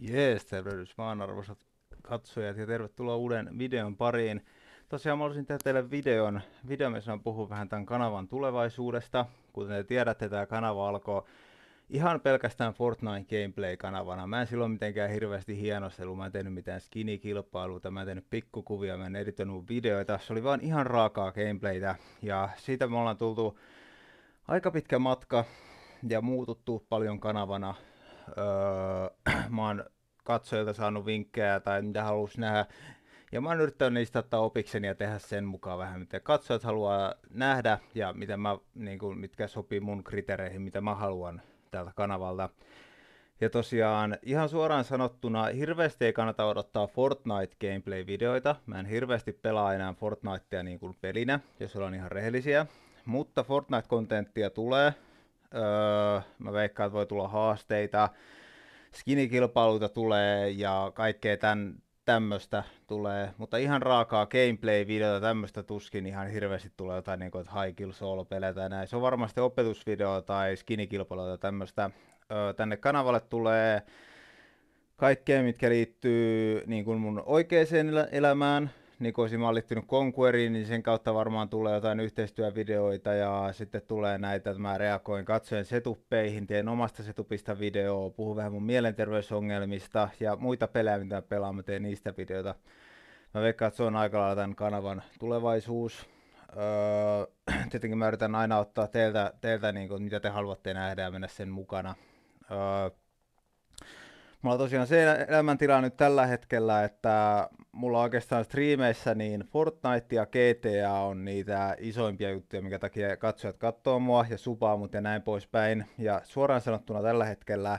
Jees, tervehdys vaan arvoisat katsojat ja tervetuloa uuden videon pariin. Tosiaan mä olisin tehdä teille videon. Video, missä puhun vähän tämän kanavan tulevaisuudesta. Kuten te tiedätte, tämä kanava alkoi ihan pelkästään Fortnite gameplay-kanavana. Mä en silloin mitenkään hirveästi hienostelu, mä en tehnyt mitään skinny mä en tehnyt pikkukuvia, mä en editoinut videoita. Se oli vaan ihan raakaa gameplaytä ja siitä me ollaan tultu aika pitkä matka ja muututtu paljon kanavana. Öö, oon katsojilta saanut vinkkejä tai mitä haluaisi nähdä. Ja mä oon yrittänyt niistä ottaa opikseni ja tehdä sen mukaan vähän, mitä katsojat haluaa nähdä ja mitä mä, niin kuin, mitkä sopii mun kriteereihin, mitä mä haluan tältä kanavalta. Ja tosiaan ihan suoraan sanottuna hirveästi ei kannata odottaa Fortnite-gameplay-videoita. Mä en hirveästi pelaa enää Fortnitea niin kuin pelinä, jos ollaan ihan rehellisiä. Mutta Fortnite-kontenttia tulee. Öö, mä veikkaan, että voi tulla haasteita skinikilpailuita tulee ja kaikkea tämän, tämmöistä tulee, mutta ihan raakaa gameplay-videota tämmöistä tuskin ihan hirveästi tulee jotain niin kuin, että high kill solo pelejä tai näin. Se on varmasti opetusvideo tai skinikilpailuita tämmöistä. Ö, tänne kanavalle tulee kaikkea, mitkä liittyy niin kuin mun oikeaan elämään, niin olisin mallittunut Conqueriin, niin sen kautta varmaan tulee jotain yhteistyövideoita ja sitten tulee näitä, että mä reagoin katsojen setuppeihin, teen omasta setupista videoa, puhun vähän mun mielenterveysongelmista ja muita pelejä, mitä mä pelaan, mä teen niistä videoita. Mä veikkaan, että se on aika lailla tämän kanavan tulevaisuus. Öö, tietenkin mä yritän aina ottaa teiltä, teiltä niin kuin, mitä te haluatte nähdä ja mennä sen mukana. Öö, Mulla tosiaan se elämäntila nyt tällä hetkellä, että mulla oikeastaan striimeissä niin Fortnite ja GTA on niitä isoimpia juttuja, minkä takia katsojat katsoo mua ja supaa mut ja näin poispäin. Ja suoraan sanottuna tällä hetkellä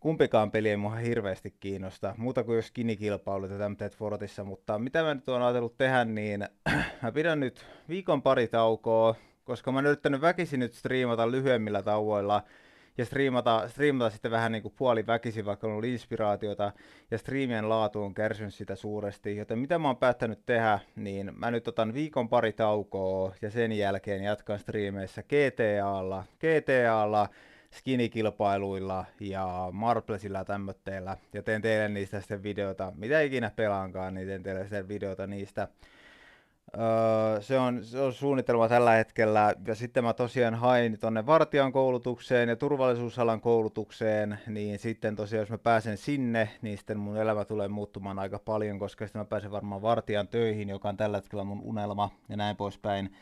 kumpikaan peli ei mua hirveästi kiinnosta, muuta kuin jos kinikilpailut ja tämmöiset Fortissa, mutta mitä mä nyt oon ajatellut tehdä, niin mä pidän nyt viikon pari taukoa, koska mä oon yrittänyt väkisin nyt striimata lyhyemmillä tauoilla, ja striimata, striimata sitten vähän niin kuin puoliväkisin, vaikka on ollut inspiraatiota, ja striimien laatu on kärsinyt sitä suuresti, joten mitä mä oon päättänyt tehdä, niin mä nyt otan viikon pari taukoa, ja sen jälkeen jatkan striimeissä GTAlla, GTAlla, skinny ja Marplesilla tämmötteillä, ja teen teille niistä sitten videota, mitä ikinä pelaankaan, niin teen teille sitten videota niistä, Öö, se, on, se on suunnitelma tällä hetkellä. Ja sitten mä tosiaan hain tuonne vartijan koulutukseen ja turvallisuusalan koulutukseen, niin sitten tosiaan jos mä pääsen sinne, niin sitten mun elämä tulee muuttumaan aika paljon, koska sitten mä pääsen varmaan vartijan töihin, joka on tällä hetkellä mun unelma ja näin poispäin.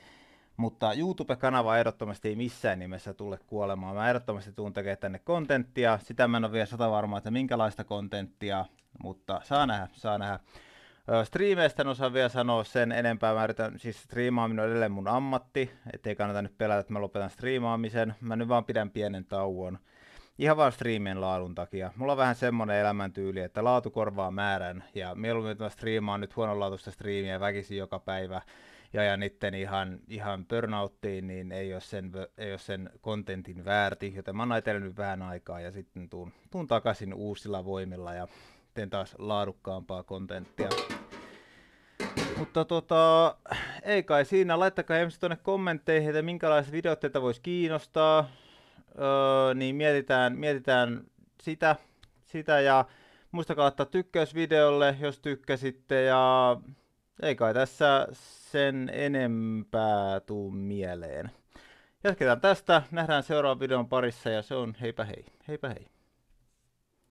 Mutta YouTube-kanava ehdottomasti ei missään nimessä tule kuolemaan. Mä ehdottomasti tuun tekemään tänne kontenttia. Sitä mä en ole vielä sata varmaa, että minkälaista kontenttia, mutta saa nähdä, saa nähdä. Striimeistä en osaa vielä sanoa sen enempää. Mä yritän, siis striimaaminen on edelleen mun ammatti, ettei kannata nyt pelätä, että mä lopetan striimaamisen. Mä nyt vaan pidän pienen tauon. Ihan vaan striimien laadun takia. Mulla on vähän semmonen elämäntyyli, että laatu korvaa määrän. Ja mieluummin, että mä striimaan nyt huonolaatuista striimiä väkisin joka päivä ja ajan itten ihan, ihan burnouttiin, niin ei ole, sen, ei ole sen kontentin väärti, joten mä oon nyt vähän aikaa ja sitten tuun, tuun takaisin uusilla voimilla ja sitten taas laadukkaampaa kontenttia. Mutta tota, ei kai siinä. Laittakaa ensin tuonne kommentteihin, että minkälaiset videot teitä voisi kiinnostaa. Öö, niin mietitään, mietitään sitä, sitä ja muistakaa laittaa tykkäys videolle, jos tykkäsitte ja ei kai tässä sen enempää tuu mieleen. Jatketaan tästä, nähdään seuraavan videon parissa ja se on heipä hei, heipä hei.